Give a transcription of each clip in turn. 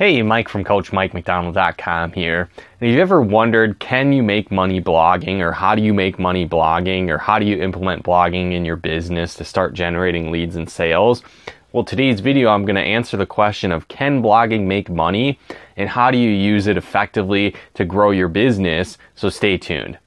Hey, Mike from CoachMikeMcDonald.com here. And if you've ever wondered, can you make money blogging, or how do you make money blogging, or how do you implement blogging in your business to start generating leads and sales? Well, today's video, I'm going to answer the question of can blogging make money, and how do you use it effectively to grow your business? So stay tuned.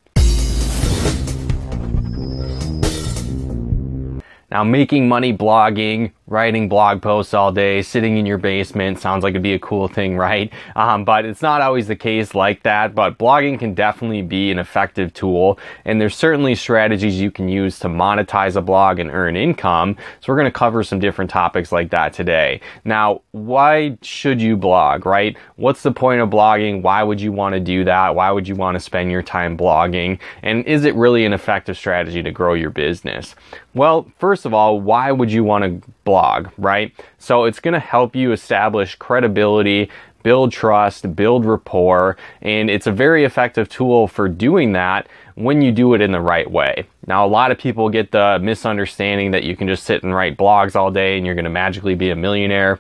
Now, making money blogging writing blog posts all day, sitting in your basement sounds like it'd be a cool thing, right? Um, but it's not always the case like that. But blogging can definitely be an effective tool, and there's certainly strategies you can use to monetize a blog and earn income. So we're going to cover some different topics like that today. Now, why should you blog, right? What's the point of blogging? Why would you want to do that? Why would you want to spend your time blogging? And is it really an effective strategy to grow your business? Well, first of all, why would you want to blog, right? So it's going to help you establish credibility, build trust, build rapport, and it's a very effective tool for doing that when you do it in the right way. Now, a lot of people get the misunderstanding that you can just sit and write blogs all day and you're going to magically be a millionaire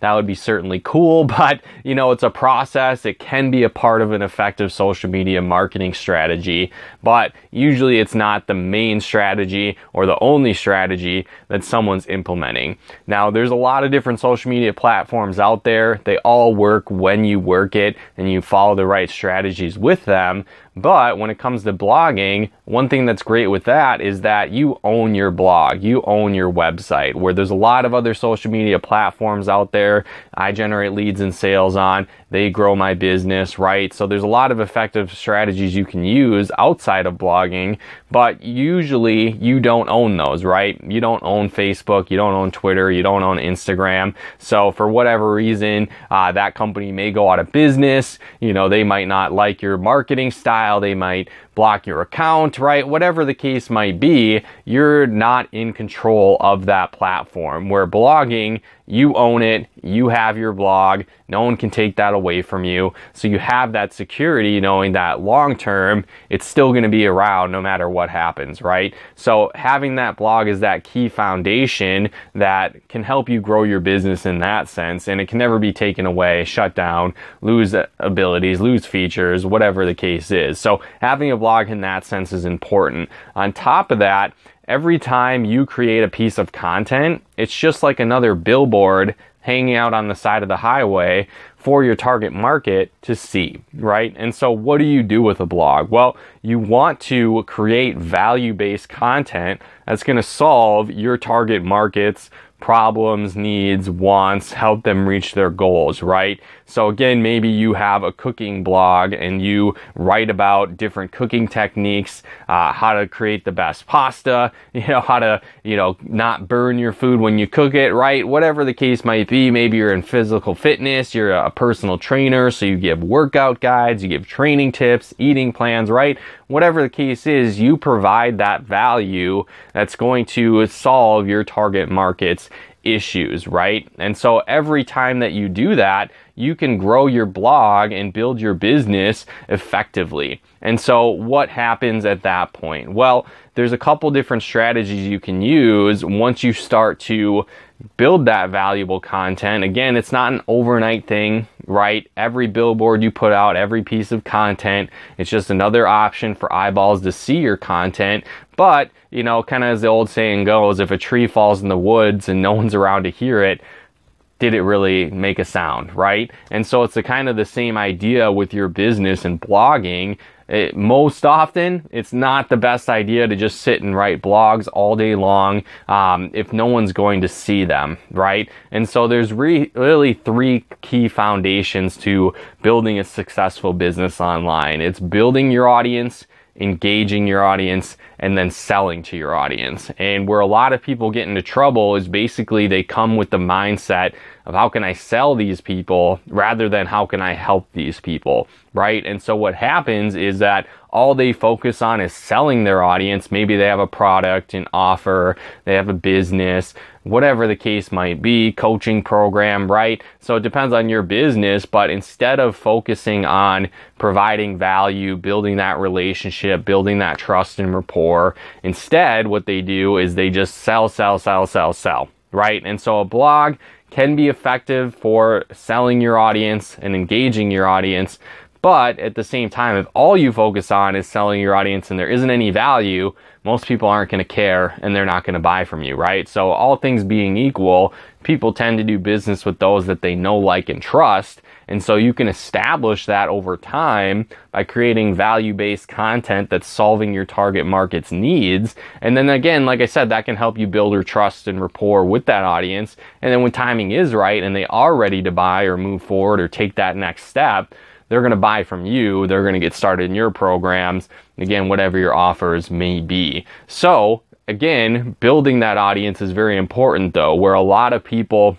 that would be certainly cool, but you know, it's a process. It can be a part of an effective social media marketing strategy, but usually it's not the main strategy or the only strategy that someone's implementing. Now, there's a lot of different social media platforms out there. They all work when you work it and you follow the right strategies with them, but when it comes to blogging, one thing that's great with that is that you own your blog, you own your website, where there's a lot of other social media platforms out there I generate leads and sales on they grow my business, right? So there's a lot of effective strategies you can use outside of blogging, but usually you don't own those, right? You don't own Facebook, you don't own Twitter, you don't own Instagram. So for whatever reason, uh, that company may go out of business. You know, they might not like your marketing style, they might block your account, right? Whatever the case might be, you're not in control of that platform. Where blogging, you own it, you have your blog, no one can take that away from you. So you have that security knowing that long term, it's still gonna be around no matter what happens, right? So having that blog is that key foundation that can help you grow your business in that sense. And it can never be taken away, shut down, lose abilities, lose features, whatever the case is. So having a blog in that sense is important. On top of that, every time you create a piece of content, it's just like another billboard hanging out on the side of the highway for your target market to see, right? And so, what do you do with a blog? Well, you want to create value based content that's going to solve your target market's problems, needs, wants, help them reach their goals, right? So again, maybe you have a cooking blog and you write about different cooking techniques, uh, how to create the best pasta, you know, how to, you know, not burn your food when you cook it, right? Whatever the case might be, maybe you're in physical fitness, you're a personal trainer, so you give workout guides, you give training tips, eating plans, right? Whatever the case is, you provide that value that's going to solve your target market's issues, right? And so every time that you do that, you can grow your blog and build your business effectively. And so what happens at that point? Well, there's a couple different strategies you can use once you start to build that valuable content. Again, it's not an overnight thing right? Every billboard you put out, every piece of content, it's just another option for eyeballs to see your content. But, you know, kind of as the old saying goes, if a tree falls in the woods and no one's around to hear it, did it really make a sound, right? And so it's kind of the same idea with your business and blogging it, most often it's not the best idea to just sit and write blogs all day long um, if no one's going to see them, right? And so there's re- really three key foundations to building a successful business online. It's building your audience, engaging your audience, and then selling to your audience. And where a lot of people get into trouble is basically they come with the mindset of how can I sell these people rather than how can I help these people, right? And so what happens is that all they focus on is selling their audience. Maybe they have a product, an offer, they have a business, whatever the case might be, coaching program, right? So it depends on your business, but instead of focusing on providing value, building that relationship, building that trust and rapport, instead what they do is they just sell, sell, sell, sell, sell, right? And so a blog can be effective for selling your audience and engaging your audience, but at the same time, if all you focus on is selling your audience and there isn't any value, most people aren't going to care and they're not going to buy from you, right? So, all things being equal, people tend to do business with those that they know, like, and trust. And so you can establish that over time by creating value based content that's solving your target market's needs. And then again, like I said, that can help you build your trust and rapport with that audience. And then when timing is right and they are ready to buy or move forward or take that next step, they're going to buy from you. They're going to get started in your programs. Again, whatever your offers may be. So again, building that audience is very important though, where a lot of people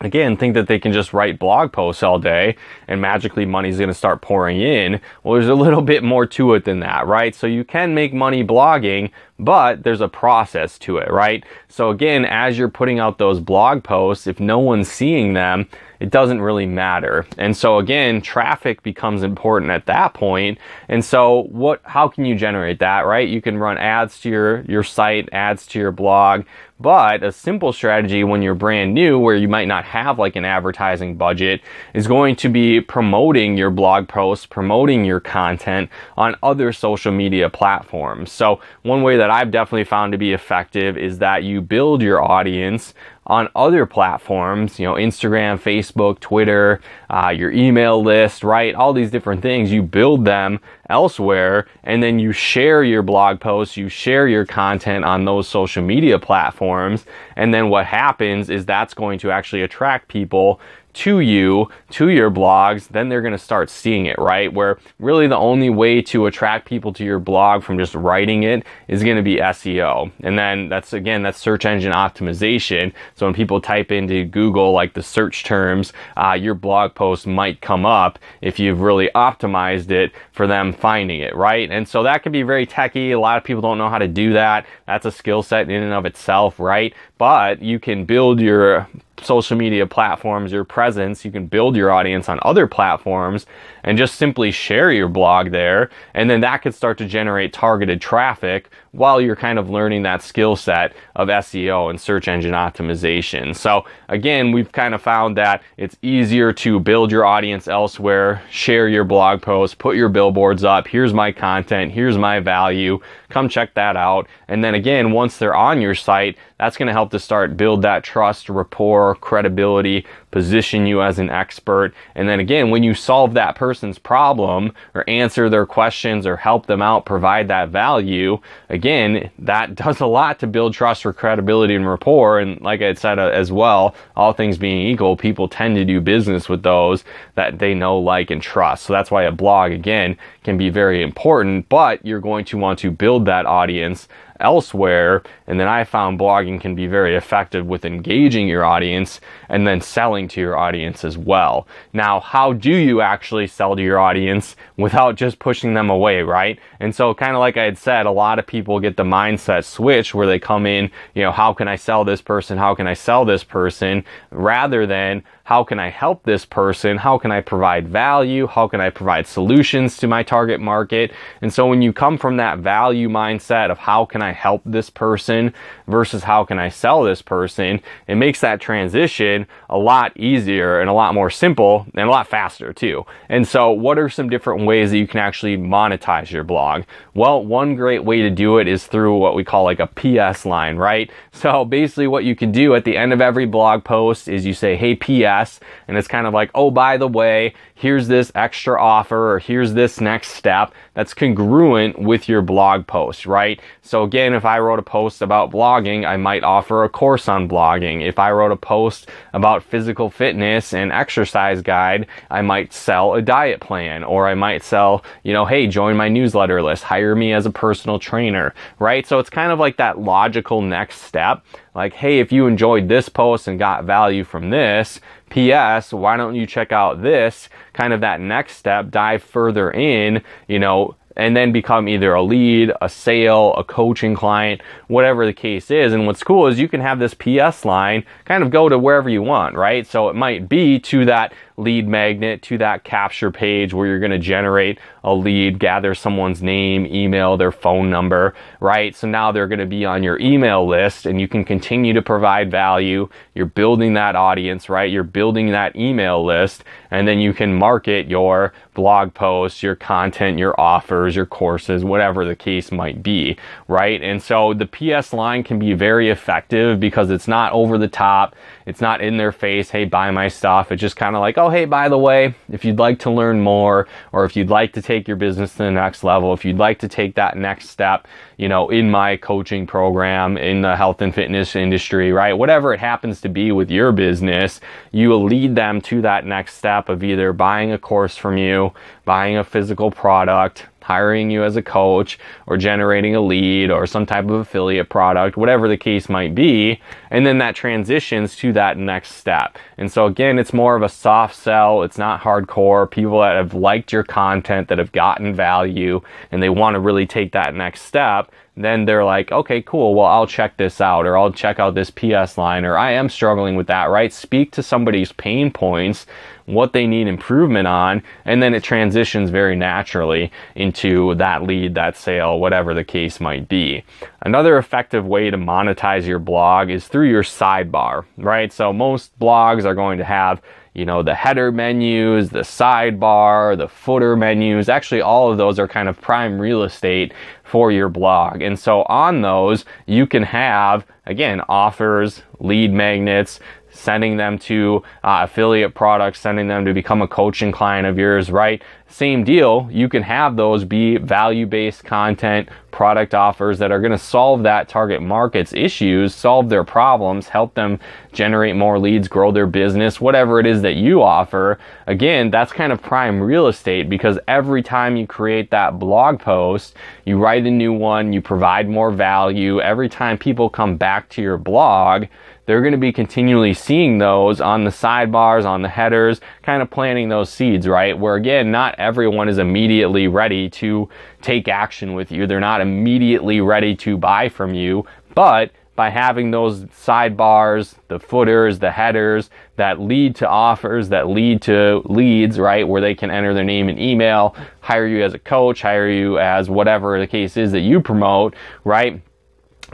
again think that they can just write blog posts all day and magically money's going to start pouring in well there's a little bit more to it than that right so you can make money blogging but there's a process to it right so again as you're putting out those blog posts if no one's seeing them it doesn't really matter. And so again, traffic becomes important at that point. And so what how can you generate that, right? You can run ads to your your site, ads to your blog, but a simple strategy when you're brand new where you might not have like an advertising budget is going to be promoting your blog posts, promoting your content on other social media platforms. So one way that I've definitely found to be effective is that you build your audience on other platforms, you know, Instagram, Facebook, Twitter, uh, your email list, right? All these different things, you build them elsewhere and then you share your blog posts, you share your content on those social media platforms. And then what happens is that's going to actually attract people to you, to your blogs, then they're going to start seeing it, right? Where really the only way to attract people to your blog from just writing it is going to be SEO. And then that's again, that's search engine optimization. So when people type into Google like the search terms, uh, your blog post might come up if you've really optimized it for them finding it, right? And so that can be very techy. A lot of people don't know how to do that. That's a skill set in and of itself, right? but you can build your social media platforms, your presence, you can build your audience on other platforms and just simply share your blog there. And then that could start to generate targeted traffic, while you're kind of learning that skill set of SEO and search engine optimization. So again, we've kind of found that it's easier to build your audience elsewhere, share your blog posts, put your billboards up, here's my content, here's my value, come check that out. And then again, once they're on your site, that's going to help to start build that trust, rapport, credibility, position you as an expert. And then again, when you solve that person's problem or answer their questions or help them out, provide that value, again, again, that does a lot to build trust for credibility and rapport. And like I said uh, as well, all things being equal, people tend to do business with those that they know, like, and trust. So that's why a blog, again, can be very important, but you're going to want to build that audience elsewhere. And then I found blogging can be very effective with engaging your audience and then selling to your audience as well. Now, how do you actually sell to your audience without just pushing them away, right? And so, kind of like I had said, a lot of people get the mindset switch where they come in, you know, how can I sell this person? How can I sell this person? Rather than how can I help this person? How can I provide value? How can I provide solutions to my target market? And so when you come from that value mindset of how can I help this person versus how can I sell this person, it makes that transition a lot easier and a lot more simple and a lot faster too. And so what are some different ways that you can actually monetize your blog? Well, one great way to do it is through what we call like a PS line, right? So basically what you can do at the end of every blog post is you say, Hey, PS, podcast and it's kind of like, oh, by the way, here's this extra offer or here's this next step that's congruent with your blog post, right? So again, if I wrote a post about blogging, I might offer a course on blogging. If I wrote a post about physical fitness and exercise guide, I might sell a diet plan or I might sell, you know, hey, join my newsletter list, hire me as a personal trainer, right? So it's kind of like that logical next step like, hey, if you enjoyed this post and got value from this, P.S., why don't you check out this? Kind of that next step, dive further in, you know, and then become either a lead, a sale, a coaching client, whatever the case is. And what's cool is you can have this PS line kind of go to wherever you want, right? So it might be to that lead magnet, to that capture page where you're going to generate a lead, gather someone's name, email, their phone number, right? So now they're going to be on your email list and you can continue to provide value. You're building that audience, right? You're building that email list and then you can market your blog posts, your content, your offers, your courses, whatever the case might be, right? And so the PS line can be very effective because it's not over the top. It's not in their face, hey, buy my stuff. It's just kind of like, oh, hey, by the way, if you'd like to learn more, or if you'd like to take your business to the next level, if you'd like to take that next step, you know, in my coaching program, in the health and fitness industry, right? Whatever it happens to be with your business, you will lead them to that next step of either buying a course from you, buying a physical product, hiring you as a coach or generating a lead or some type of affiliate product, whatever the case might be. And then that transitions to that next step. And so again, it's more of a soft sell. It's not hardcore. People that have liked your content, that have gotten value, and they want to really take that next step, then they're like, okay, cool. Well, I'll check this out, or I'll check out this PS line, or I am struggling with that, right? Speak to somebody's pain points, what they need improvement on, and then it transitions very naturally into that lead, that sale, whatever the case might be. Another effective way to monetize your blog is through your sidebar, right? So most blogs are going to have you know, the header menus, the sidebar, the footer menus. Actually, all of those are kind of prime real estate for your blog. And so on those, you can have, again, offers, lead magnets, sending them to uh, affiliate products, sending them to become a coaching client of yours, right? Same deal, you can have those be value based content, product offers that are going to solve that target market's issues, solve their problems, help them generate more leads, grow their business, whatever it is that you offer. Again, that's kind of prime real estate because every time you create that blog post, you write a new one, you provide more value. Every time people come back to your blog, they're going to be continually seeing those on the sidebars, on the headers, kind of planting those seeds, right? Where again, not everyone is immediately ready to take action with you. They're not immediately ready to buy from you, but by having those sidebars, the footers, the headers that lead to offers, that lead to leads, right? Where they can enter their name and email, hire you as a coach, hire you as whatever the case is that you promote, right?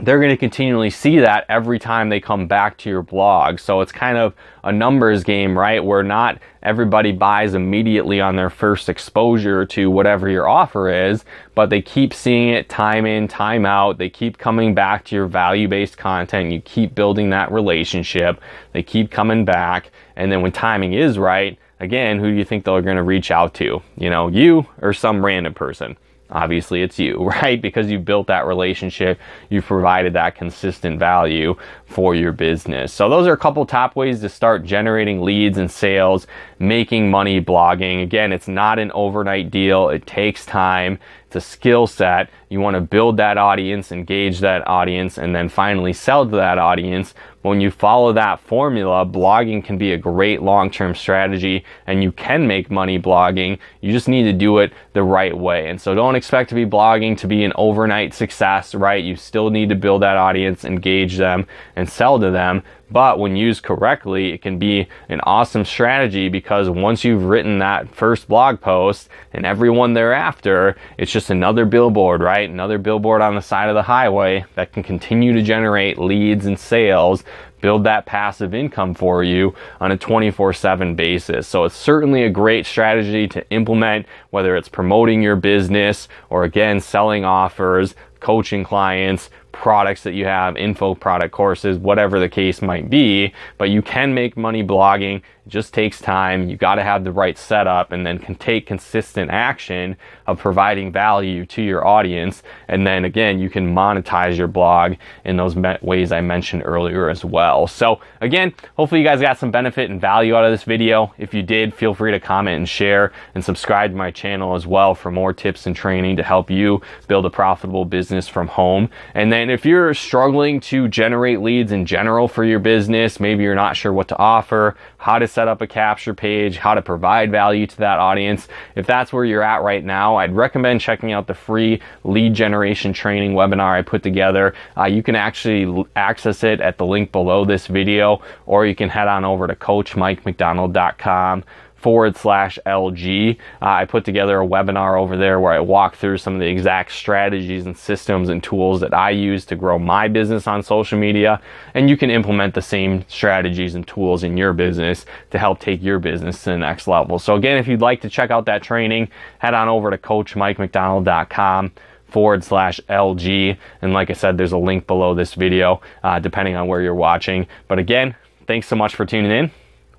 they're going to continually see that every time they come back to your blog. So it's kind of a numbers game, right? Where not everybody buys immediately on their first exposure to whatever your offer is, but they keep seeing it time in, time out. They keep coming back to your value based content. You keep building that relationship. They keep coming back. And then when timing is right, again, who do you think they're going to reach out to? You know, you or some random person? obviously it's you, right? Because you built that relationship, you've provided that consistent value for your business. So those are a couple top ways to start generating leads and sales, making money blogging. Again, it's not an overnight deal. It takes time the skill set. You want to build that audience, engage that audience, and then finally sell to that audience. When you follow that formula, blogging can be a great long term strategy and you can make money blogging. You just need to do it the right way. And so don't expect to be blogging to be an overnight success, right? You still need to build that audience, engage them, and sell to them. But when used correctly, it can be an awesome strategy because once you've written that first blog post and everyone thereafter, it's just another billboard, right? Another billboard on the side of the highway that can continue to generate leads and sales build that passive income for you on a 24 7 basis. So it's certainly a great strategy to implement, whether it's promoting your business or again, selling offers, coaching clients, products that you have, info product courses, whatever the case might be, but you can make money blogging. It just takes time. You got to have the right setup and then can take consistent action of providing value to your audience. And then again, you can monetize your blog in those ways I mentioned earlier as well. So again, hopefully you guys got some benefit and value out of this video. If you did, feel free to comment and share and subscribe to my channel as well for more tips and training to help you build a profitable business from home. And then and if you're struggling to generate leads in general for your business, maybe you're not sure what to offer, how to set up a capture page, how to provide value to that audience, if that's where you're at right now, I'd recommend checking out the free lead generation training webinar I put together. Uh, you can actually access it at the link below this video, or you can head on over to coachmikemcdonald.com forward slash LG. Uh, I put together a webinar over there where I walk through some of the exact strategies and systems and tools that I use to grow my business on social media. And you can implement the same strategies and tools in your business to help take your business to the next level. So, again, if you'd like to check out that training, head on over to CoachMikeMcDonald.com forward slash LG. And like I said, there's a link below this video, uh, depending on where you're watching. But again, thanks so much for tuning in.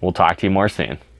We'll talk to you more soon.